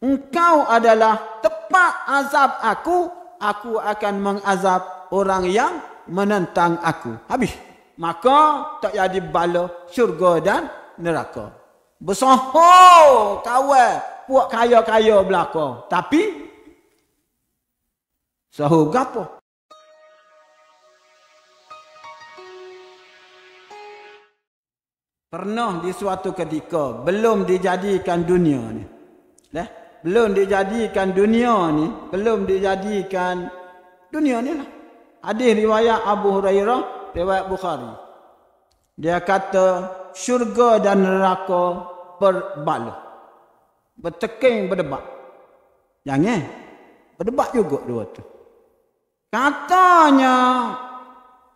engkau adalah tepat azab aku, aku akan mengazab orang yang menentang aku. Habis. Maka tak jadi bala syurga dan neraka. Besoho kawal buat kaya-kaya belaka. Tapi Soho gapo? Pernah di suatu ketika belum dijadikan dunia ni. Lah, belum dijadikan dunia ni belum dijadikan dunia ni lah hadis riwayat Abu Hurairah riwayat Bukhari dia kata syurga dan neraka berbalu berteking berdebat jangan berdebat juga dua tu katanya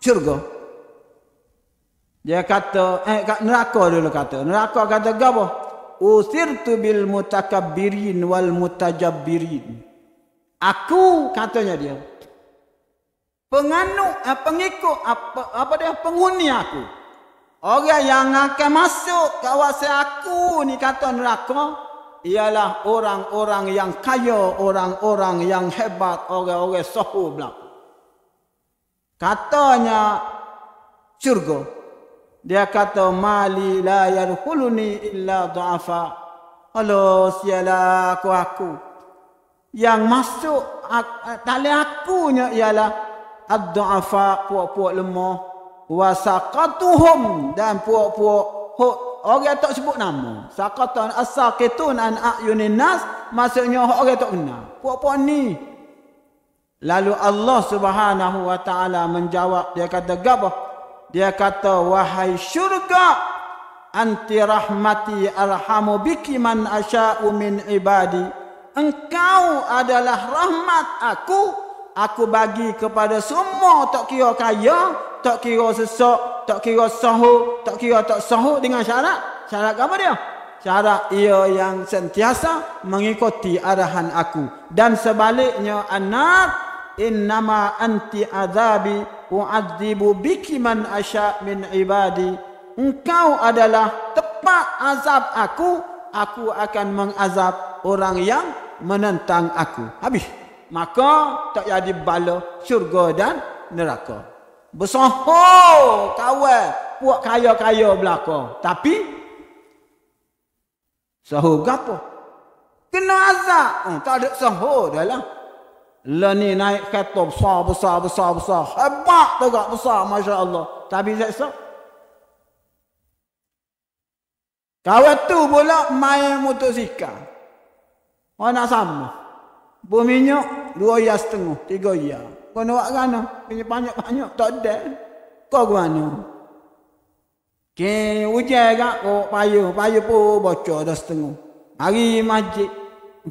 syurga dia kata eh neraka dulu kata neraka kata gapo Usir tu bil mutakabirin wal mutajabirin. Aku katanya dia. Penganu, eh, pengikut apa, apa dia penghuni aku. Orang yang akan masuk kawasan aku ni kata neraka ialah orang-orang yang kaya, orang-orang yang hebat, orang-orang sahur belakang. Katanya syurga dia kata mali la yadkhuluni illa dhafa halo siala aku aku yang masuk tali aku akunya ialah ad-dhafa puak-puak lemah wa saqatuhum dan puak-puak orang tak sebut nama saqatan asaqitun an ayunin nas maksudnya orang tak kenal puak-puak ni lalu Allah Subhanahu wa taala menjawab dia kata gapo dia kata, wahai syurga, anti rahmati arhamu biki man asya'u min ibadi. Engkau adalah rahmat aku. Aku bagi kepada semua tak kira kaya, tak kira sesak, tak kira sahu, tak kira tak sahu dengan syarat. Syarat apa dia? Syarat ia yang sentiasa mengikuti arahan aku. Dan sebaliknya, anak, innama anti azabi uadzibu biki man asya min ibadi engkau adalah tepat azab aku aku akan mengazab orang yang menentang aku habis maka tak jadi bala syurga dan neraka bersoho kawan buat kaya-kaya belaka tapi soho gapo kena azab hmm, tak ada soho dalam lah. Lah ni naik kereta besar besar besar besar. Hebat tu besar masya-Allah. Tapi seksa. Kau tu pula main motosikal. Oh nak sama. Buminya dua ya setengah, tiga ya. Kau nak kena, punya banyak-banyak, tak ada. Kau ke mana? Kini ujian kan, kau payu, payu pun bocor dah setengah. Hari masjid.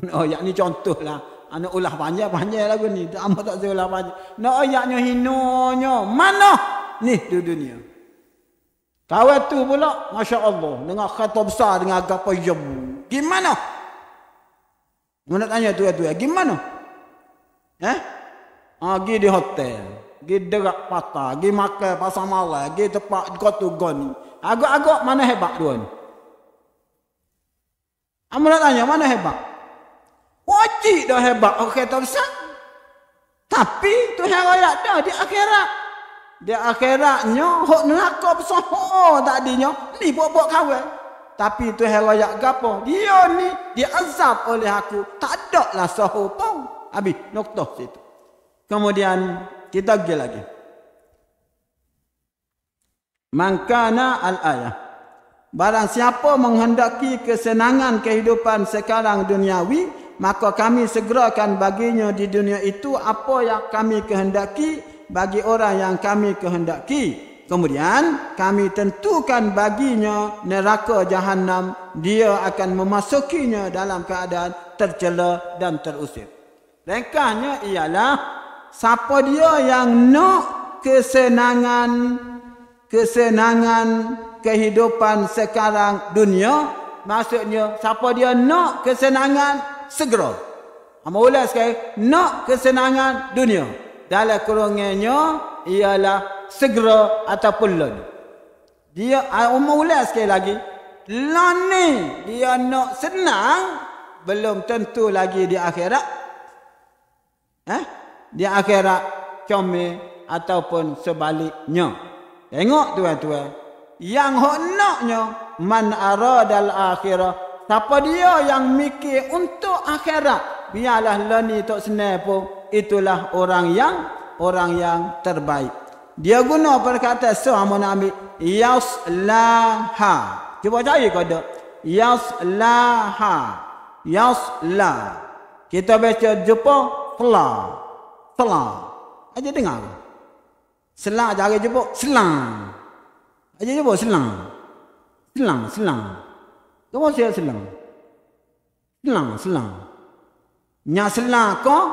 Oh, yang ni contoh lah. Anak ulah panjang-panjang lagu ni. Tak apa tak seolah panjang. Nak ayaknya hinonya. Mana? Ni di dunia. Tawa tu pula. Masya Allah. Dengan kata besar. Dengan agapa jemu. Gimana? Mereka nak tanya tu ya tu. ya? Gimana? Eh? Agi ha, di hotel. Gi derak patah. Gi makan pasal malam. Gi tempat kotu goni. Agak-agak mana hebat tuan? Amal nak tanya mana hebat? Wajib dah hebat akhirat okay, besar. Tapi Tuhan raya dah di akhirat. Di akhiratnya hok neraka besar oh, tadinya ni buat-buat kawan. Tapi Tuhan raya gapo? Dia ni diazab oleh aku. Tak ada lah soho pun. Habis noktah situ. Kemudian kita pergi lagi. Mangkana al-ayah. Barang siapa menghendaki kesenangan kehidupan sekarang duniawi, maka kami segerakan baginya di dunia itu apa yang kami kehendaki bagi orang yang kami kehendaki kemudian kami tentukan baginya neraka jahanam dia akan memasukinya dalam keadaan tercela dan terusir rengkahnya ialah siapa dia yang nak kesenangan kesenangan kehidupan sekarang dunia maksudnya siapa dia nak kesenangan segera. Hamba ulas sekali, nak kesenangan dunia. Dalam kerongannya ialah segera ataupun lon. Dia ah, hamba ulas sekali lagi, lon ni dia nak senang belum tentu lagi di akhirat. Eh? Di akhirat kami ataupun sebaliknya. Tengok tuan-tuan. Yang hendaknya man aradal akhirah. Siapa dia yang mikir untuk akhirat. Biarlah leni lah tok senai pun. Itulah orang yang orang yang terbaik. Dia guna perkataan perkata sama nabi. Yaslaha. Cuba cari kata. Yaslaha. Yasla. Kita baca jepo Sela. Sela. Aja dengar. Sela jari jumpa. Selang. Aja jumpa selang. Selang. Selang. Kamu saya selang. selang. selang. selang. selang. selang. Selang, selang. Nya selang kau?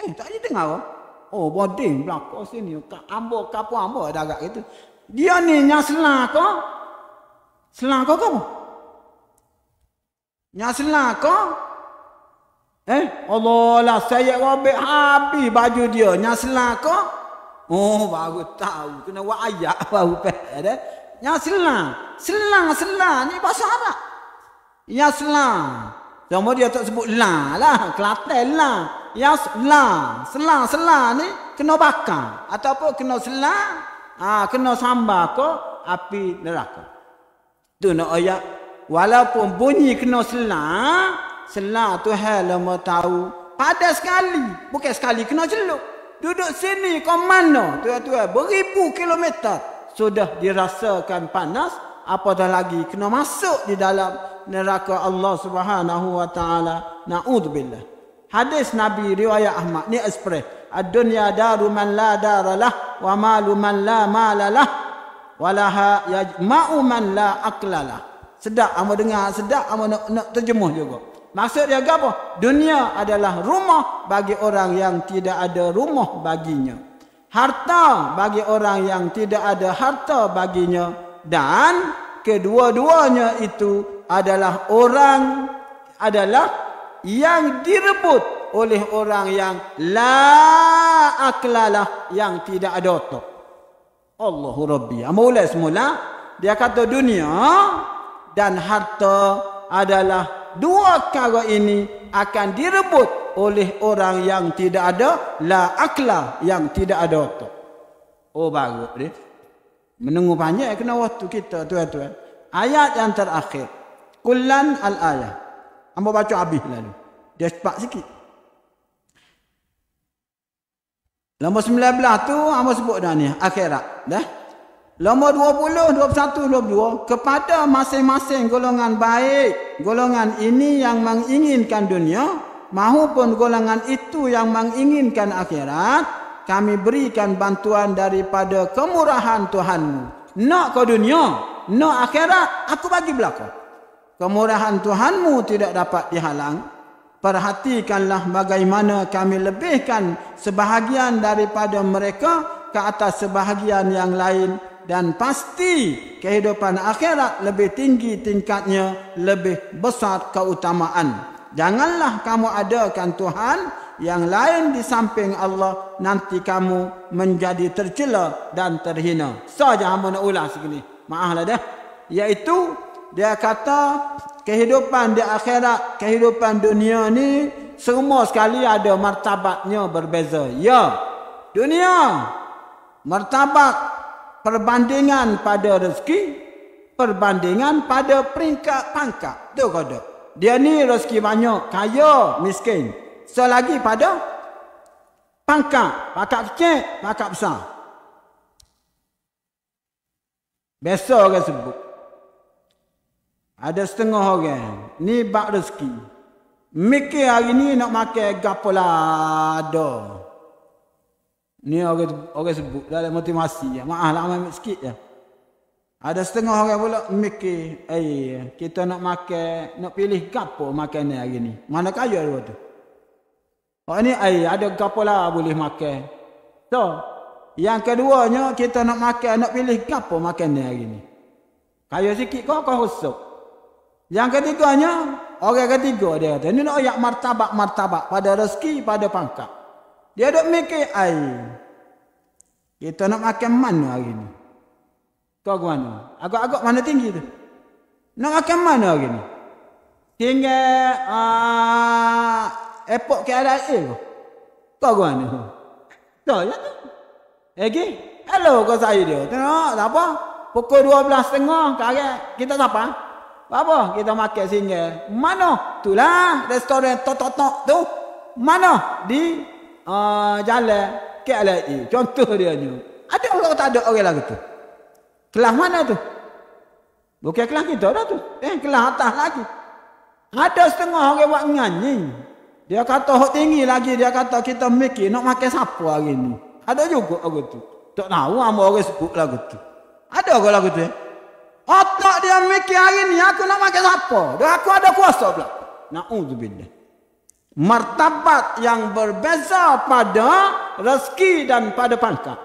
Eh, tak ada dengar kau? Oh, oh bodin belakang sini. Ambo, kapu, ambo ada agak gitu. Dia ni nya selang kau? Selang kau kau? Nya selang kau? Eh, Allah lah saya robek habis baju dia. Nya selang kau? Oh, baru tahu. Kena wayak baru pek. Eh? Nya selang. Selang, selang. Ni bahasa Arab. Yasla. Sama dia tak sebut la lah. Kelantan la. Yasla. Sela-sela ni kena bakar. Ataupun kena sela. Ah, ha, kena sambar ke api neraka. Itu nak ayat. Walaupun bunyi kena sela. Sela tu hal lama tahu. Pada sekali. Bukan sekali kena celup. Duduk sini ke mana? Tuan-tuan, beribu kilometer. Sudah dirasakan panas apatah lagi kena masuk di dalam neraka Allah Subhanahu wa taala naudzubillah hadis nabi riwayat ahmad ni ekspres ad daru man la daralah wa malu man la malalah walaha yajma'u man la aklalah sedap amo dengar sedap amo nak, nak terjemuh juga maksud dia apa dunia adalah rumah bagi orang yang tidak ada rumah baginya harta bagi orang yang tidak ada harta baginya dan kedua-duanya itu adalah orang adalah yang direbut oleh orang yang la aklalah yang tidak ada otak. Allahu Rabbi. Amula semula dia kata dunia dan harta adalah dua perkara ini akan direbut oleh orang yang tidak ada la akla yang tidak ada otak. Oh bagus dia. Menunggu banyak kena waktu kita tuan-tuan. Ayat yang terakhir. kulan al-ayah. Ambo baca habis lalu. Dia cepat sikit. Nombor 19 tu ambo sebut dah ni akhirat, dah. Nombor 20, 21, 22 kepada masing-masing golongan baik, golongan ini yang menginginkan dunia maupun golongan itu yang menginginkan akhirat, kami berikan bantuan daripada kemurahan Tuhanmu. Nak ke dunia, nak akhirat, aku bagi belaka. Kemurahan Tuhanmu tidak dapat dihalang. Perhatikanlah bagaimana kami lebihkan sebahagian daripada mereka ke atas sebahagian yang lain dan pasti kehidupan akhirat lebih tinggi tingkatnya lebih besar keutamaan janganlah kamu adakan tuhan yang lain di samping Allah nanti kamu menjadi tercela dan terhina. Saja hamba nak ulas sekali. Maaflah dah. Yaitu dia kata kehidupan di akhirat, kehidupan dunia ni semua sekali ada martabatnya berbeza. Ya. Dunia martabat perbandingan pada rezeki, perbandingan pada peringkat pangkat. Tu kata. Dia ni rezeki banyak, kaya, miskin selagi pada pangkat, pangkat kecil, pangkat besar. Biasa orang sebut. Ada setengah orang, ni bak rezeki. Mikir hari ni nak makan gapo lada. Lah, ni orang orang sebut dalam motivasi. Maaf lah ambil sikit ya. Ada setengah orang pula mikir, eh kita nak makan, nak pilih gapo makan ni hari ni. Mana kaya dia tu? Oh ni air ada gapo lah boleh makan. So, yang keduanya kita nak makan nak pilih gapo makan ni hari ni. kayu sikit kau kau rusuk. Yang ketiganya orang ketiga dia kata ni nak ayak martabak martabak pada rezeki pada pangkat. Dia dok mikir air. Kita nak makan mana hari ni? Kau ke mana? Agak-agak mana tinggi tu? Nak makan mana hari ni? Tinggal uh, airport KLIA tu. Tak kau ni. Tak ya tu. Lagi. Hello kau saya dia. Tengok tak apa. Pukul 12.30 sekarang kita tak apa. Apa kita makan sini. Mana? Itulah restoran tok tok tu. Mana? Di uh, jalan KLIA. Contoh dia ni. Ada orang tak ada orang lagi tu. Kelas mana tu? Bukan kelas kita dah tu. Eh kelas atas lagi. Ada setengah orang buat nganyi. Dia kata hok tinggi lagi dia kata kita mikir nak makan siapa hari ni. Ada juga lagu tu. Tak tahu apa orang sebut lagu tu. Ada ke lagu tu? Eh? Otak dia mikir hari ni aku nak makan siapa? Dia aku ada kuasa pula. Nauzubillah. Martabat yang berbeza pada rezeki dan pada pangkat.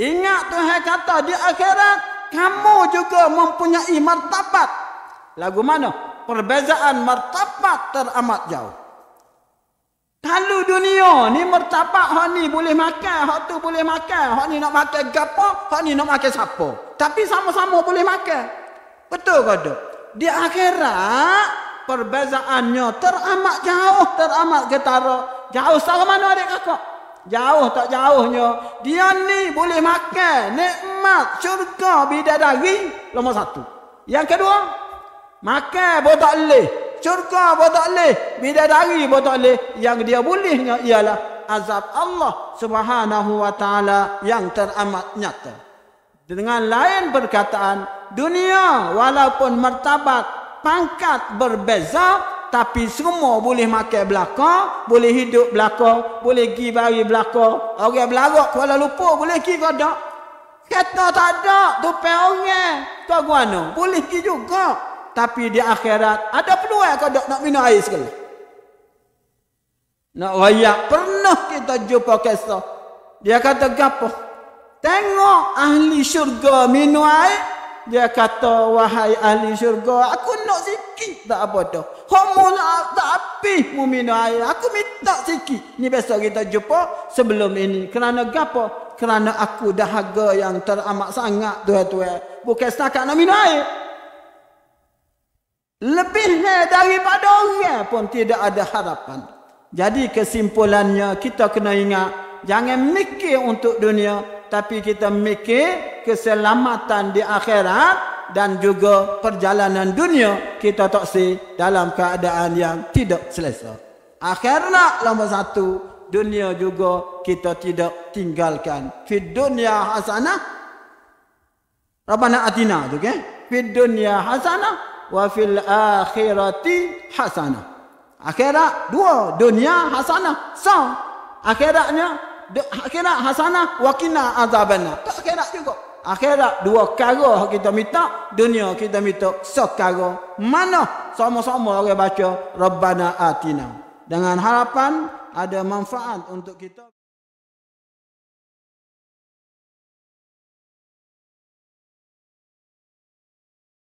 Ingat tu Tuhan kata di akhirat kamu juga mempunyai martabat. Lagu mana? Perbezaan martabat teramat jauh. Kalau dunia ni mertapak, hak ni boleh makan, hak tu boleh makan. Hak ni nak makan gapo, hak ni nak makan siapa. Tapi sama-sama boleh makan. Betul ke tu? Di akhirat, perbezaannya teramat jauh, teramat ketara. Jauh sama mana adik kakak? Jauh tak jauhnya. Dia ni boleh makan, nikmat, syurga, bidadari. lama satu. Yang kedua, makan botak leh syurga pun tak boleh bidadari pun tak boleh yang dia bolehnya ialah azab Allah subhanahu wa ta'ala yang teramat nyata dengan lain perkataan dunia walaupun martabat pangkat berbeza tapi semua boleh makan belaka, boleh hidup belaka, boleh pergi bari belaka. Orang belarak Kuala Lumpur boleh pergi ke tak? Kata tak ada, tu pergi orang. Tak guna, boleh pergi juga tapi di akhirat ada peluang kau nak minum air sekali. Nak rayak pernah kita jumpa kisah. Dia kata gapo? Tengok ahli syurga minum air. Dia kata wahai ahli syurga aku nak sikit tak apa tu. Homo tak tapi mu minum air. Aku minta sikit. Ni besok kita jumpa sebelum ini. Kerana gapo? Kerana aku dahaga yang teramat sangat tuan-tuan. Bukan setakat nak minum air. Lebihnya daripada orangnya pun tidak ada harapan. Jadi kesimpulannya kita kena ingat. Jangan mikir untuk dunia. Tapi kita mikir keselamatan di akhirat. Dan juga perjalanan dunia kita tak si dalam keadaan yang tidak selesa. Akhirnya nombor satu. Dunia juga kita tidak tinggalkan. Di dunia hasanah. Rabbana atina. Okay? Di dunia hasanah wa fil akhirati hasanah. Akhirat dua, dunia hasanah. Sah. Akhiratnya akhirat hasanah wa qina azabana. Tak akhirat juga. Akhirat dua kara kita minta, dunia kita minta sekara. Mana sama-sama orang baca Rabbana atina dengan harapan ada manfaat untuk kita.